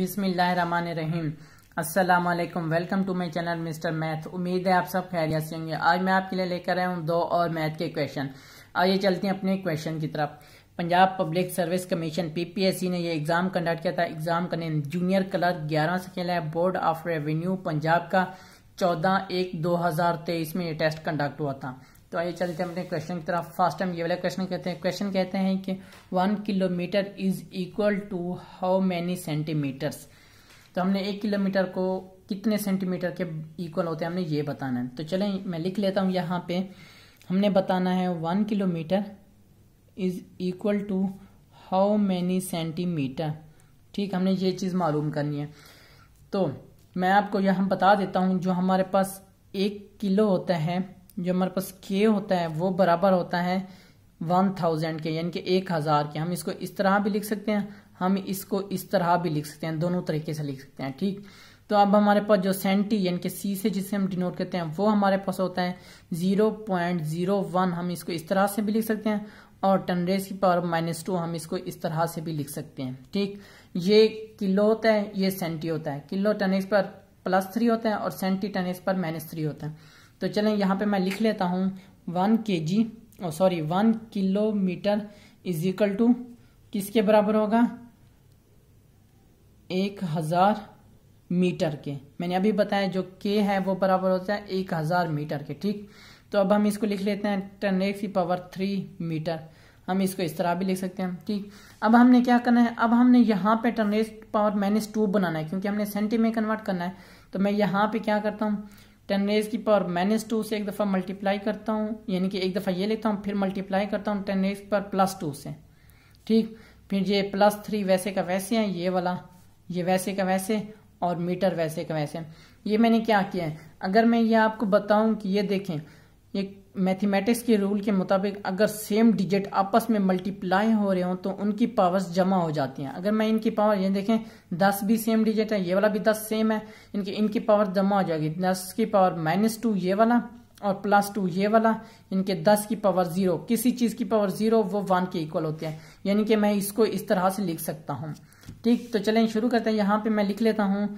बिसमीम अस्सलाम वालेकुम welcome to my channel mister math उम्मीद है आप सब खैरियत से होंगे आज मैं आपके लिए लेकर आया हूँ दो और मैथ के क्वेश्चन आइए चलते हैं अपने क्वेश्चन की तरफ Punjab public service commission PPSC ने यह एग्ज़ाम कंडक्ट किया था एग्ज़ाम का नेम जूनियर क्लर्क ग्यारह से खेला है बोर्ड ऑफ रेवेन्यू पंजाब का चौदह एक दो हजार तेईस में ये टेस्ट कंडक्ट हुआ था तो आइए चलते हैं अपने क्वेश्चन की तरफ फर्स्ट टाइम ये वाला क्वेश्चन कहते हैं क्वेश्चन कहते हैं कि one kilometre is equal to how many centimetres तो हमने एक किलोमीटर को कितने सेंटीमीटर के इक्वल होते हैं हमने ये बताना है तो चलें मैं लिख लेता हूँ यहाँ पे हमने बताना है one kilometre is equal to how many centimetre ठीक हमने ये चीज़ मालूम करनी है तो मैं आपको हम बता देता हूँ जो हमारे पास एक किलो होता है जो हमारे पास के होता है वो बराबर होता है वन थाउजेंड के यानी कि एक हज़ार के हम इसको इस तरह भी लिख सकते हैं हम इसको इस तरह भी लिख सकते हैं दोनों तरीके से लिख सकते हैं ठीक तो अब हमारे पास जो सेंटी यानी कि सी से जिसे हम डिनोट करते हैं वो हमारे पास होता है जीरो पॉइंट जीरो वन हम इसको इस तरह से भी लिख सकते हैं और टन रेस की पावर माइनस टू हम इसको इस तरह से भी लिख सकते हैं ठीक ये किलो होता है ये सेंटी होता है किलो टन पर प्लस थ्री होता है और सेंटी टन पर माइनस थ्री होता है तो चलें यहाँ पे मैं लिख लेता हूँ one K G sorry one kilometre is equal to किसके बराबर होगा एक हजार मीटर के मैंने अभी बताया जो के है वो बराबर होता है एक हजार मीटर के ठीक तो अब हम इसको लिख लेते हैं टेन एक्स की पावर थ्री मीटर हम इसको इस तरह भी लिख सकते हैं ठीक अब हमने क्या करना है अब हमने यहाँ पे टर्न पावर माइनस टू बनाना है क्योंकि हमने सेंटी में कन्वर्ट करना है तो मैं यहाँ पे क्या करता हूँ टेन रेज की पावर माइनस टू से एक दफ़ा मल्टीप्लाई करता हूँ यानी कि एक दफ़ा ये लेता हूँ फिर मल्टीप्लाई करता हूँ टेन रेज की पावर प्लस टू से ठीक फिर ये प्लस थ्री वैसे का वैसे है ये वाला ये वैसे का वैसे और मीटर वैसे का वैसे ये मैंने क्या किया है अगर मैं ये आपको बताऊं कि ये देखें ये मैथमेटिक्स के रूल के मुताबिक अगर सेम डिजिट आपस में मल्टीप्लाई हो रहे हो तो उनकी पावर्स जमा हो जाती हैं अगर मैं इनकी पावर ये देखें दस भी सेम डिजिट है ये वाला भी दस सेम है इनकी इनकी पावर जमा हो जाएगी दस की पावर माइनस टू ये वाला और प्लस टू ये वाला इनके दस की पावर जीरो किसी चीज़ की पावर जीरो वो वन के इक्वल होते हैं यानी कि मैं इसको इस तरह से लिख सकता हूँ ठीक तो चले शुरू करते हैं यहाँ पर मैं लिख लेता हूँ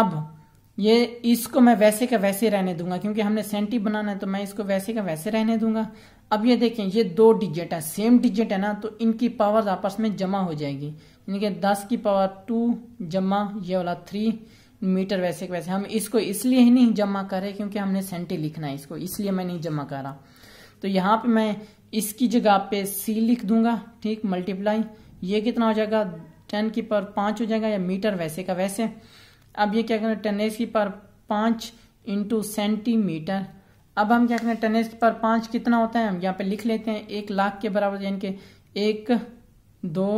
अब ये इसको मैं वैसे का वैसे रहने दूंगा क्योंकि हमने सेंटी बनाना है तो मैं इसको वैसे का वैसे रहने दूंगा अब ये देखें ये दो डिजिट है सेम डिजिट है ना तो इनकी पावर आपस में जमा हो जाएगी यानी कि दस की पावर टू जमा ये वाला थ्री मीटर वैसे वैसे हम इसको इसलिए ही नहीं जमा रहे क्योंकि हमने सेंटी लिखना है इसको इसलिए मैं नहीं जमा कर रहा तो यहाँ पे मैं इसकी जगह पे सी लिख दूंगा ठीक मल्टीप्लाई ये कितना हो जाएगा टेन की पावर पांच हो जाएगा या मीटर वैसे का वैसे अब ये क्या करें टेन एज की पर पांच इंटू सेंटीमीटर अब हम क्या करें टेन एज पर पांच कितना होता है हम यहाँ पे लिख लेते हैं एक लाख के बराबर यानी कि एक दो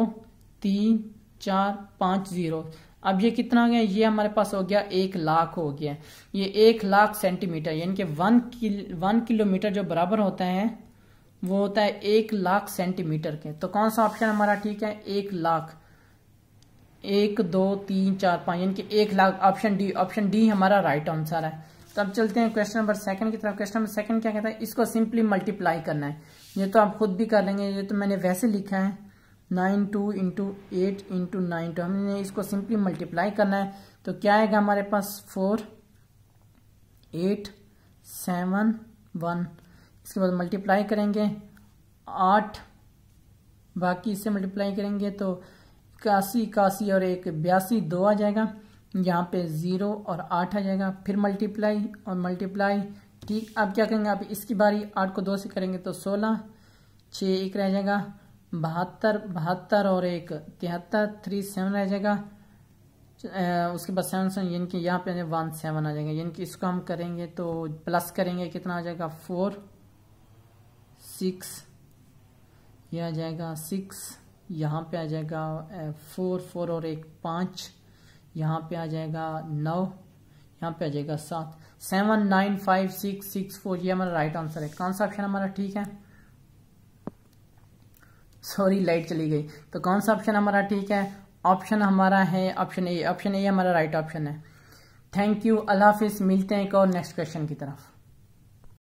तीन चार पांच जीरो अब ये कितना हो गया ये हमारे पास हो गया एक लाख हो गया ये एक लाख सेंटीमीटर यानी कि वन किल वन किलोमीटर जो बराबर होता है वो होता है एक लाख सेंटीमीटर के तो कौन सा ऑप्शन हमारा ठीक है एक लाख एक दो तीन चार पांच यानी कि एक lakh option D option D हमारा राइट आंसर है तो अब चलते हैं क्वेश्चन नंबर सेकंड की तरफ क्वेश्चन नंबर सेकंड क्या कहता है इसको सिंपली मल्टीप्लाई करना है ये तो आप खुद भी कर लेंगे ये तो मैंने वैसे लिखा है nine two into eight into nine two हमने इसको सिंपली मल्टीप्लाई करना है तो क्या आएगा हमारे पास फोर एट सेवन वन इसके बाद मल्टीप्लाई करेंगे आठ बाकी इससे मल्टीप्लाई करेंगे तो इक्यासी इक्यासी और एक बयासी दो आ जाएगा यहाँ पे ज़ीरो और आठ आ जाएगा फिर मल्टीप्लाई और मल्टीप्लाई ठीक अब क्या करेंगे आप इसकी बारी आठ को दो से करेंगे तो सोलह छः एक रह जाएगा बहत्तर बहत्तर और एक तिहत्तर थ्री सेवन रह जाएगा उसके बाद सेवन सेवन यानी कि यहाँ पे वन सेवन आ जाएगा यानी कि इसको हम करेंगे तो प्लस करेंगे कितना आ जाएगा फोर सिक्स यह आ जाएगा सिक्स यहाँ पे आ जाएगा फोर फोर और एक पांच यहाँ पे आ जाएगा नौ यहाँ पे आ जाएगा सात seven nine five six six four ये हमारा राइट आंसर है कौन सा ऑप्शन हमारा ठीक है सॉरी लाइट चली गई तो कौन सा ऑप्शन हमारा ठीक है ऑप्शन हमारा है ऑप्शन ए ऑप्शन ए हमारा राइट ऑप्शन है थैंक यू अल्लाह हाफिज़ मिलते हैं एक और नेक्स्ट क्वेश्चन की तरफ